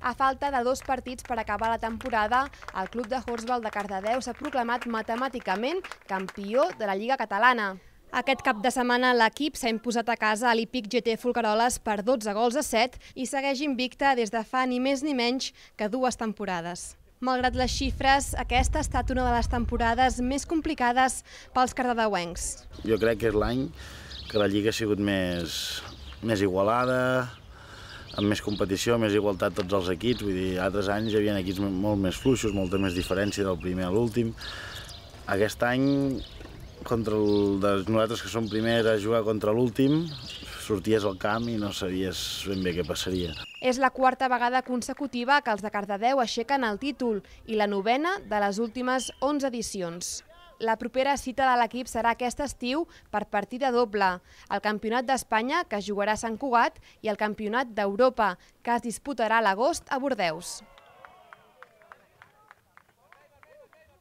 A falta de dos partits per acabar la temporada, el club de Horsball de Cardedeu s'ha proclamat matemàticament campió de la Lliga Catalana. Aquest cap de setmana l'equip s'ha imposat a casa a l'Ipic GT Fulcaroles per 12 gols a 7 i segueix invicta des de fa ni més ni menys que dues temporades. Malgrat les xifres, aquesta ha estat una de les temporades més complicades pels cardedeuencs. Jo crec que és l'any que la Lliga ha sigut més, més igualada, amb més competició, més igualtat tots els equips, vull dir, altres anys hi havia equips molt més fluixos, molta més diferència del primer a l'últim. Aquest any, contra el dels nosaltres que som primers a jugar contra l'últim, sorties al camp i no sabies ben bé què passaria. És la quarta vegada consecutiva que els de Cardedeu aixequen el títol i la novena de les últimes 11 edicions la propera cita de l'equip serà aquest estiu per partida doble, el Campionat d'Espanya, que jugarà a Sant Cugat, i el Campionat d'Europa, que es disputarà a l'agost a Bordeus.